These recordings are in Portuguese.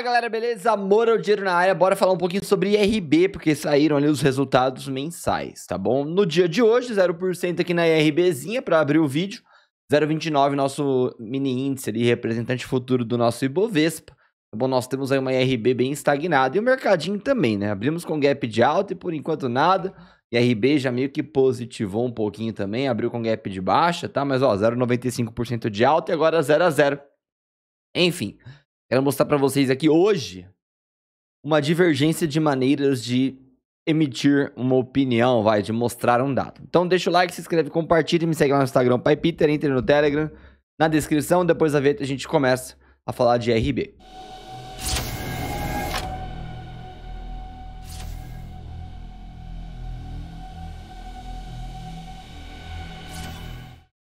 Fala galera, beleza? Amor ao dinheiro na área. Bora falar um pouquinho sobre IRB, porque saíram ali os resultados mensais, tá bom? No dia de hoje, 0% aqui na IRBzinha para abrir o vídeo. 0,29 nosso mini índice ali, representante futuro do nosso Ibovespa. Tá bom, nós temos aí uma IRB bem estagnada e o mercadinho também, né? Abrimos com gap de alta e por enquanto nada. IRB já meio que positivou um pouquinho também, abriu com gap de baixa, tá? Mas ó, 0,95% de alta e agora 0 a 0. Enfim, Quero mostrar para vocês aqui hoje uma divergência de maneiras de emitir uma opinião, vai, de mostrar um dado. Então deixa o like, se inscreve, compartilha, e me segue lá no Instagram, Pai Peter, entre no Telegram, na descrição, depois da vinheta a gente começa a falar de RB.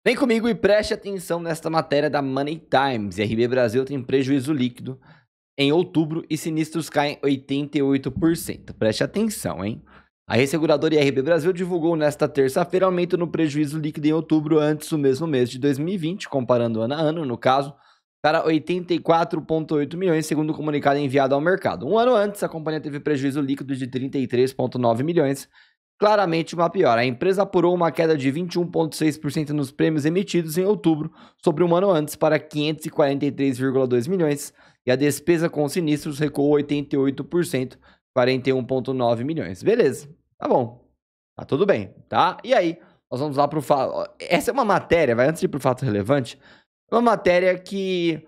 Vem comigo e preste atenção nesta matéria da Money Times. RB Brasil tem prejuízo líquido em outubro e sinistros caem 88%. Preste atenção, hein? A resseguradora IRB Brasil divulgou nesta terça-feira aumento no prejuízo líquido em outubro antes do mesmo mês de 2020, comparando ano a ano, no caso, para 84,8 milhões, segundo o comunicado enviado ao mercado. Um ano antes, a companhia teve prejuízo líquido de 33,9 milhões, claramente uma piora. A empresa apurou uma queda de 21,6% nos prêmios emitidos em outubro sobre um ano antes para 543,2 milhões e a despesa com sinistros recuou 88%, 41,9 milhões. Beleza, tá bom, tá tudo bem, tá? E aí, nós vamos lá para o fato... Essa é uma matéria, vai antes de ir para o fato relevante, é uma matéria que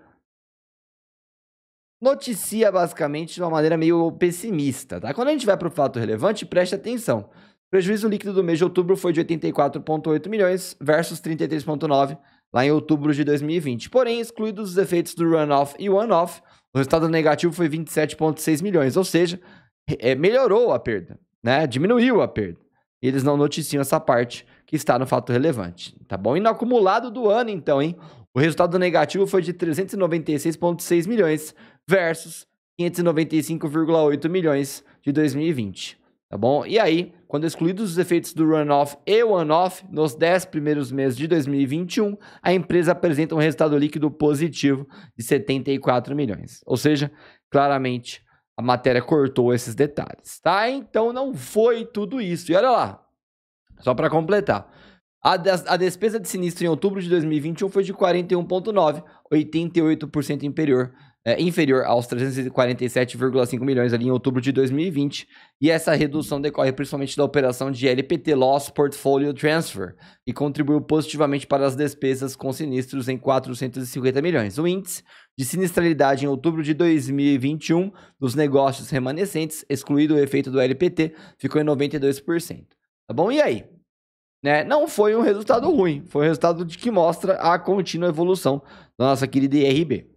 noticia basicamente de uma maneira meio pessimista, tá? Quando a gente vai para o fato relevante, preste atenção. Prejuízo líquido do mês de outubro foi de 84,8 milhões versus 33,9 lá em outubro de 2020. Porém, excluídos os efeitos do runoff e one-off, o resultado negativo foi 27,6 milhões, ou seja, é, melhorou a perda, né? Diminuiu a perda. E eles não noticiam essa parte que está no fato relevante, tá bom? E no acumulado do ano, então, hein? O resultado negativo foi de 396,6 milhões versus 595,8 milhões de 2020 tá bom? E aí, quando excluídos os efeitos do runoff e one-off, nos 10 primeiros meses de 2021, a empresa apresenta um resultado líquido positivo de 74 milhões. Ou seja, claramente a matéria cortou esses detalhes, tá? Então não foi tudo isso. E olha lá, só para completar. A, des a despesa de sinistro em outubro de 2021 foi de 41,9, 88% inferior é, inferior aos 347,5 milhões ali em outubro de 2020, e essa redução decorre principalmente da operação de LPT Loss Portfolio Transfer, e contribuiu positivamente para as despesas com sinistros em 450 milhões. O índice de sinistralidade em outubro de 2021 dos negócios remanescentes, excluído o efeito do LPT, ficou em 92%. Tá bom? E aí? Né? Não foi um resultado ruim, foi um resultado de que mostra a contínua evolução da nossa querida IRB.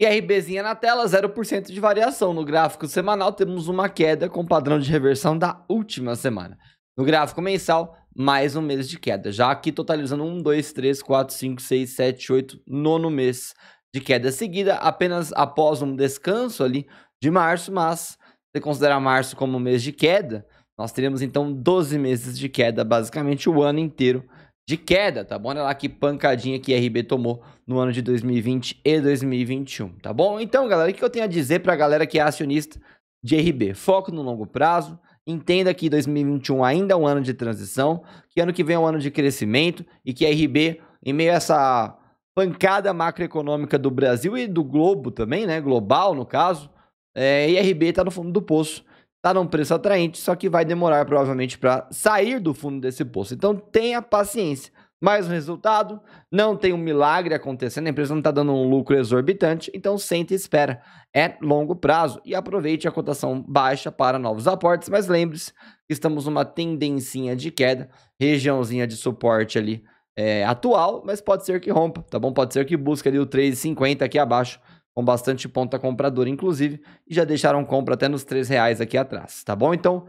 IRBzinha na tela, 0% de variação. No gráfico semanal, temos uma queda com padrão de reversão da última semana. No gráfico mensal, mais um mês de queda. Já aqui totalizando 1, 2, 3, 4, 5, 6, 7, 8, nono mês de queda seguida, apenas após um descanso ali de março, mas se considerar março como mês de queda, nós teremos então 12 meses de queda, basicamente o ano inteiro de queda, tá bom? Olha lá que pancadinha que a RB tomou no ano de 2020 e 2021, tá bom? Então, galera, o que eu tenho a dizer para a galera que é acionista de RB? Foco no longo prazo, entenda que 2021 ainda é um ano de transição, que ano que vem é um ano de crescimento e que a RB, em meio a essa pancada macroeconômica do Brasil e do globo também, né? Global, no caso, é, IRB está no fundo do poço Está num preço atraente, só que vai demorar provavelmente para sair do fundo desse poço. Então tenha paciência. Mais um resultado, não tem um milagre acontecendo, a empresa não está dando um lucro exorbitante, então senta e espera. É longo prazo e aproveite a cotação baixa para novos aportes, mas lembre-se que estamos numa tendencinha de queda, regiãozinha de suporte ali é, atual, mas pode ser que rompa, tá bom? Pode ser que busque ali o 3,50 aqui abaixo com bastante ponta compradora, inclusive, e já deixaram compra até nos três reais aqui atrás, tá bom? Então,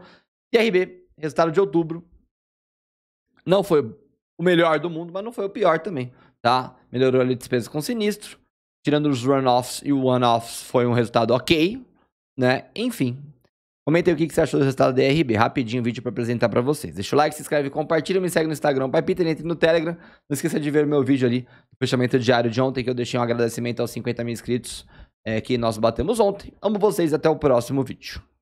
IRB, resultado de outubro, não foi o melhor do mundo, mas não foi o pior também, tá? Melhorou ali despesas com sinistro, tirando os runoffs e o one-offs, foi um resultado ok, né? Enfim, Comenta aí o que, que você achou do resultado da DRB. Rapidinho vídeo para apresentar para vocês. Deixa o like, se inscreve, compartilha, me segue no Instagram, Pai Peter, entre no Telegram. Não esqueça de ver o meu vídeo ali, fechamento diário de ontem, que eu deixei um agradecimento aos 50 mil inscritos é, que nós batemos ontem. Amo vocês, até o próximo vídeo.